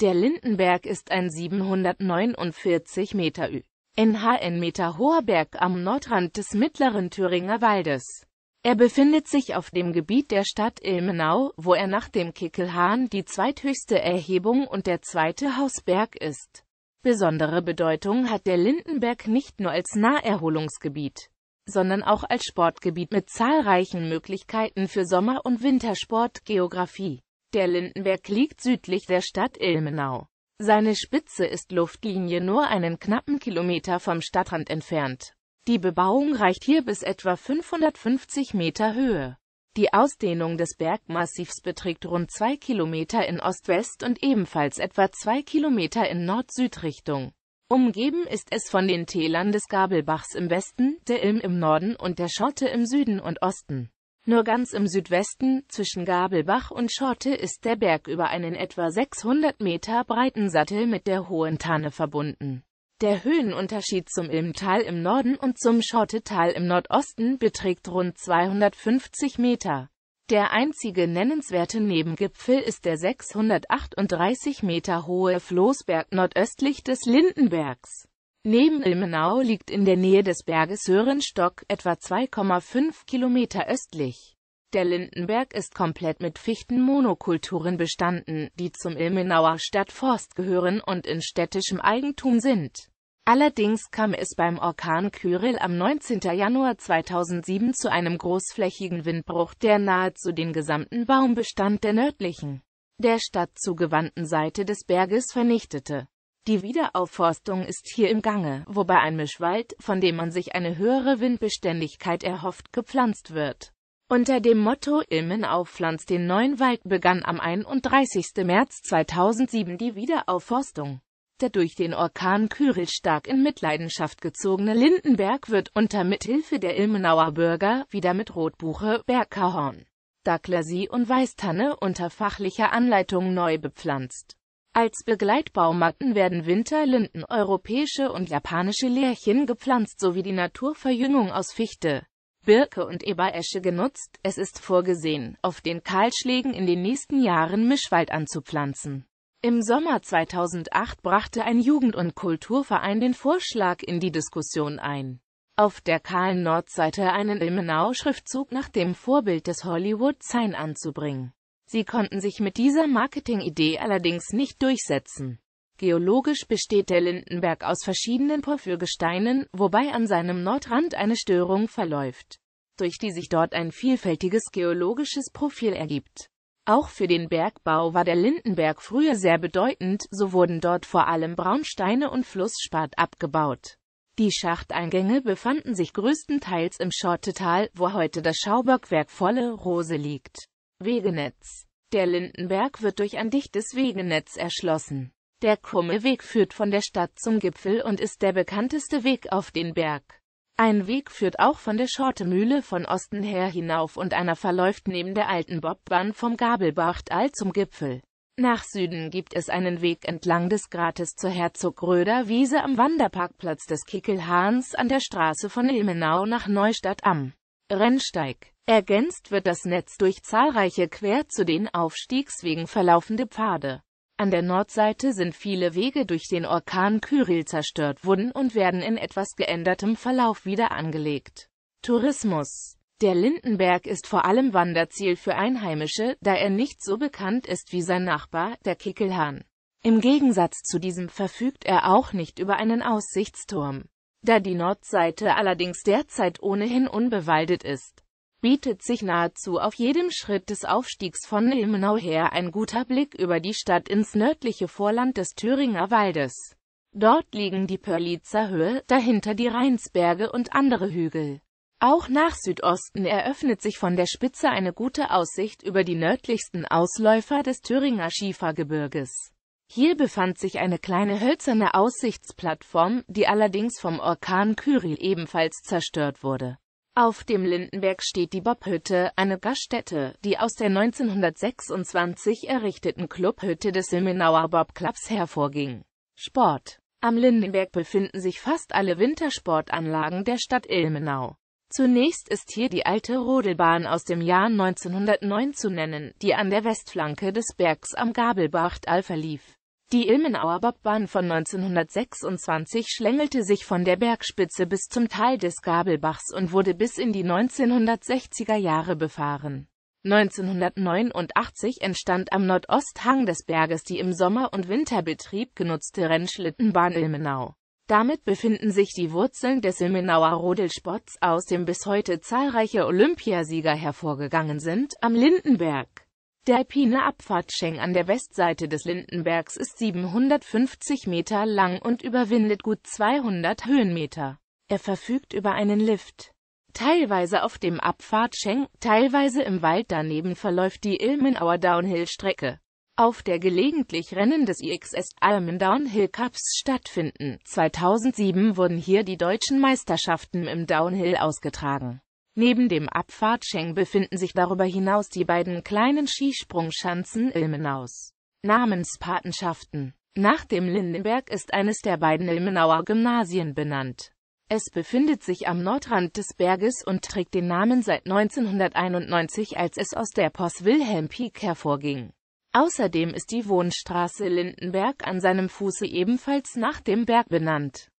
Der Lindenberg ist ein 749 Meter Ü. NHN Meter hoher Berg am Nordrand des mittleren Thüringer Waldes. Er befindet sich auf dem Gebiet der Stadt Ilmenau, wo er nach dem Kickelhahn die zweithöchste Erhebung und der zweite Hausberg ist. Besondere Bedeutung hat der Lindenberg nicht nur als Naherholungsgebiet, sondern auch als Sportgebiet mit zahlreichen Möglichkeiten für Sommer- und Wintersport, Geografie, der Lindenberg liegt südlich der Stadt Ilmenau. Seine Spitze ist Luftlinie nur einen knappen Kilometer vom Stadtrand entfernt. Die Bebauung reicht hier bis etwa 550 Meter Höhe. Die Ausdehnung des Bergmassivs beträgt rund 2 Kilometer in Ost-West und ebenfalls etwa 2 Kilometer in Nord-Süd-Richtung. Umgeben ist es von den Tälern des Gabelbachs im Westen, der Ilm im Norden und der Schotte im Süden und Osten. Nur ganz im Südwesten, zwischen Gabelbach und Schorte, ist der Berg über einen etwa 600 Meter breiten Sattel mit der Hohen Tanne verbunden. Der Höhenunterschied zum Ilmtal im Norden und zum Schortetal im Nordosten beträgt rund 250 Meter. Der einzige nennenswerte Nebengipfel ist der 638 Meter hohe Floßberg nordöstlich des Lindenbergs. Neben Ilmenau liegt in der Nähe des Berges Hörenstock etwa 2,5 Kilometer östlich. Der Lindenberg ist komplett mit Fichtenmonokulturen bestanden, die zum Ilmenauer Stadtforst gehören und in städtischem Eigentum sind. Allerdings kam es beim Orkan Kyrill am 19. Januar 2007 zu einem großflächigen Windbruch, der nahezu den gesamten Baumbestand der nördlichen, der Stadt zugewandten Seite des Berges vernichtete. Die Wiederaufforstung ist hier im Gange, wobei ein Mischwald, von dem man sich eine höhere Windbeständigkeit erhofft, gepflanzt wird. Unter dem Motto Ilmen aufpflanzt den neuen Wald begann am 31. März 2007 die Wiederaufforstung. Der durch den Orkan Kyrill stark in Mitleidenschaft gezogene Lindenberg wird unter Mithilfe der Ilmenauer Bürger wieder mit Rotbuche, Bergkahorn, Daklasie und Weißtanne unter fachlicher Anleitung neu bepflanzt. Als Begleitbaumatten werden Winterlinden, europäische und japanische Lärchen gepflanzt sowie die Naturverjüngung aus Fichte, Birke und Eberesche genutzt. Es ist vorgesehen, auf den Kahlschlägen in den nächsten Jahren Mischwald anzupflanzen. Im Sommer 2008 brachte ein Jugend- und Kulturverein den Vorschlag in die Diskussion ein. Auf der kahlen Nordseite einen Ilmenau-Schriftzug nach dem Vorbild des Hollywood-Sign anzubringen. Sie konnten sich mit dieser Marketingidee allerdings nicht durchsetzen. Geologisch besteht der Lindenberg aus verschiedenen Porphyrgesteinen, wobei an seinem Nordrand eine Störung verläuft, durch die sich dort ein vielfältiges geologisches Profil ergibt. Auch für den Bergbau war der Lindenberg früher sehr bedeutend, so wurden dort vor allem Braunsteine und Flussspat abgebaut. Die Schachteingänge befanden sich größtenteils im Schortetal, wo heute das Schaubergwerk Volle Rose liegt. Wegenetz. Der Lindenberg wird durch ein dichtes Wegenetz erschlossen. Der krumme Weg führt von der Stadt zum Gipfel und ist der bekannteste Weg auf den Berg. Ein Weg führt auch von der Schortemühle von Osten her hinauf und einer verläuft neben der alten Bobbahn vom Gabelbachtal zum Gipfel. Nach Süden gibt es einen Weg entlang des Grates zur Herzogröder Wiese am Wanderparkplatz des Kickelhahns an der Straße von Ilmenau nach Neustadt am Rennsteig. Ergänzt wird das Netz durch zahlreiche quer zu den Aufstiegswegen verlaufende Pfade. An der Nordseite sind viele Wege durch den Orkan Kyril zerstört wurden und werden in etwas geändertem Verlauf wieder angelegt. Tourismus Der Lindenberg ist vor allem Wanderziel für Einheimische, da er nicht so bekannt ist wie sein Nachbar, der Kickelhahn. Im Gegensatz zu diesem verfügt er auch nicht über einen Aussichtsturm. Da die Nordseite allerdings derzeit ohnehin unbewaldet ist, bietet sich nahezu auf jedem Schritt des Aufstiegs von Ilmenau her ein guter Blick über die Stadt ins nördliche Vorland des Thüringer Waldes. Dort liegen die Pörlitzer Höhe, dahinter die Rheinsberge und andere Hügel. Auch nach Südosten eröffnet sich von der Spitze eine gute Aussicht über die nördlichsten Ausläufer des Thüringer Schiefergebirges. Hier befand sich eine kleine hölzerne Aussichtsplattform, die allerdings vom Orkan Kyrill ebenfalls zerstört wurde. Auf dem Lindenberg steht die Bobhütte, eine Gaststätte, die aus der 1926 errichteten Clubhütte des Ilmenauer Bobclubs hervorging. Sport Am Lindenberg befinden sich fast alle Wintersportanlagen der Stadt Ilmenau. Zunächst ist hier die alte Rodelbahn aus dem Jahr 1909 zu nennen, die an der Westflanke des Bergs am Gabelbachtal verlief. Die Ilmenauer Bobbahn von 1926 schlängelte sich von der Bergspitze bis zum Tal des Gabelbachs und wurde bis in die 1960er Jahre befahren. 1989 entstand am Nordosthang des Berges die im Sommer- und Winterbetrieb genutzte Rennschlittenbahn Ilmenau. Damit befinden sich die Wurzeln des Ilmenauer Rodelsports, aus dem bis heute zahlreiche Olympiasieger hervorgegangen sind, am Lindenberg. Der alpine Abfahrtscheng an der Westseite des Lindenbergs ist 750 Meter lang und überwindet gut 200 Höhenmeter. Er verfügt über einen Lift. Teilweise auf dem Abfahrtscheng, teilweise im Wald daneben verläuft die Ilmenauer Downhill-Strecke auf der gelegentlich Rennen des IXS Almen Downhill Cups stattfinden. 2007 wurden hier die deutschen Meisterschaften im Downhill ausgetragen. Neben dem Abfahrtschenk befinden sich darüber hinaus die beiden kleinen Skisprungschanzen Ilmenaus. Namenspatenschaften Nach dem Lindenberg ist eines der beiden Ilmenauer Gymnasien benannt. Es befindet sich am Nordrand des Berges und trägt den Namen seit 1991, als es aus der Pos Wilhelm Peak hervorging. Außerdem ist die Wohnstraße Lindenberg an seinem Fuße ebenfalls nach dem Berg benannt.